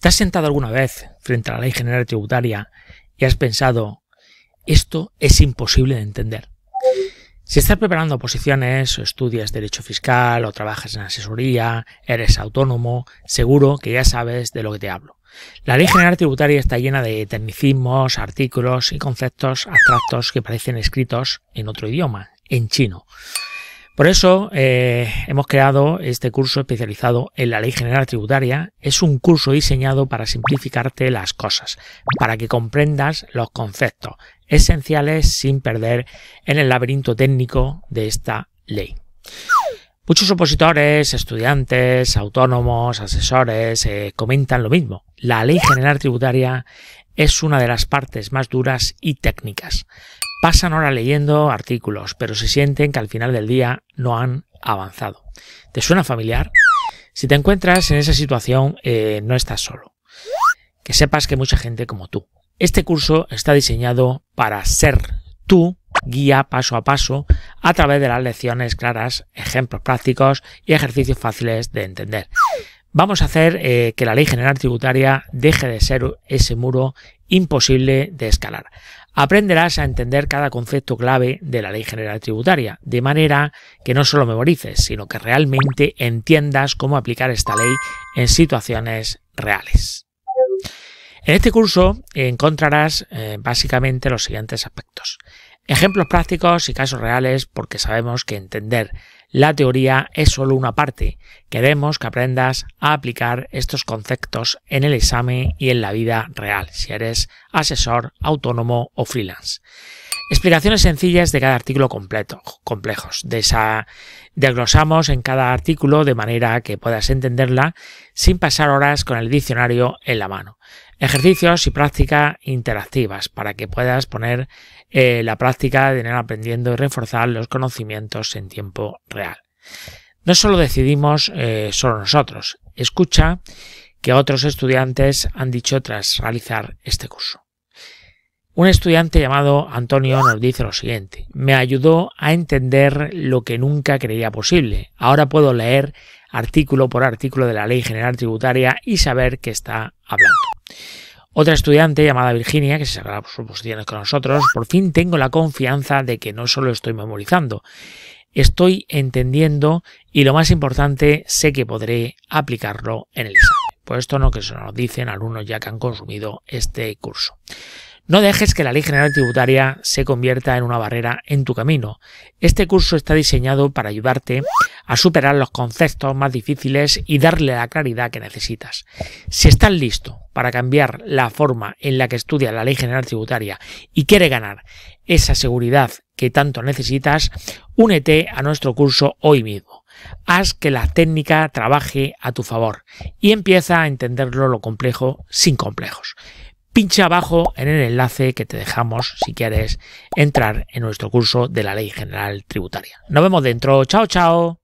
¿Te has sentado alguna vez frente a la ley general tributaria y has pensado, esto es imposible de entender? Si estás preparando posiciones o estudias derecho fiscal o trabajas en asesoría, eres autónomo, seguro que ya sabes de lo que te hablo. La ley general tributaria está llena de tecnicismos, artículos y conceptos abstractos que parecen escritos en otro idioma, en chino. Por eso eh, hemos creado este curso especializado en la Ley General Tributaria. Es un curso diseñado para simplificarte las cosas, para que comprendas los conceptos esenciales sin perder en el laberinto técnico de esta ley. Muchos opositores, estudiantes, autónomos, asesores eh, comentan lo mismo. La Ley General Tributaria es una de las partes más duras y técnicas. Pasan horas leyendo artículos, pero se sienten que al final del día no han avanzado. ¿Te suena familiar? Si te encuentras en esa situación, eh, no estás solo. Que sepas que mucha gente como tú. Este curso está diseñado para ser tu guía paso a paso a través de las lecciones claras, ejemplos prácticos y ejercicios fáciles de entender. Vamos a hacer eh, que la ley general tributaria deje de ser ese muro imposible de escalar. Aprenderás a entender cada concepto clave de la Ley General Tributaria, de manera que no solo memorices, sino que realmente entiendas cómo aplicar esta ley en situaciones reales. En este curso encontrarás eh, básicamente los siguientes aspectos. Ejemplos prácticos y casos reales porque sabemos que entender la teoría es solo una parte. Queremos que aprendas a aplicar estos conceptos en el examen y en la vida real, si eres asesor, autónomo o freelance. Explicaciones sencillas de cada artículo completo, complejos. Desa, desglosamos en cada artículo de manera que puedas entenderla sin pasar horas con el diccionario en la mano. Ejercicios y práctica interactivas para que puedas poner eh, la práctica de ir aprendiendo y reforzar los conocimientos en tiempo real. No solo decidimos eh, solo nosotros, escucha que otros estudiantes han dicho tras realizar este curso. Un estudiante llamado Antonio nos dice lo siguiente, me ayudó a entender lo que nunca creía posible. Ahora puedo leer artículo por artículo de la Ley General Tributaria y saber qué está hablando. Otra estudiante llamada Virginia, que se sacará sus posiciones con nosotros, por fin tengo la confianza de que no solo estoy memorizando, estoy entendiendo y lo más importante, sé que podré aplicarlo en el examen. Pues esto no que se nos dicen alumnos ya que han consumido este curso. No dejes que la Ley General Tributaria se convierta en una barrera en tu camino. Este curso está diseñado para ayudarte a superar los conceptos más difíciles y darle la claridad que necesitas. Si estás listo para cambiar la forma en la que estudias la Ley General Tributaria y quiere ganar esa seguridad que tanto necesitas, únete a nuestro curso hoy mismo. Haz que la técnica trabaje a tu favor y empieza a entenderlo lo complejo sin complejos. Pincha abajo en el enlace que te dejamos si quieres entrar en nuestro curso de la Ley General Tributaria. Nos vemos dentro. Chao, chao.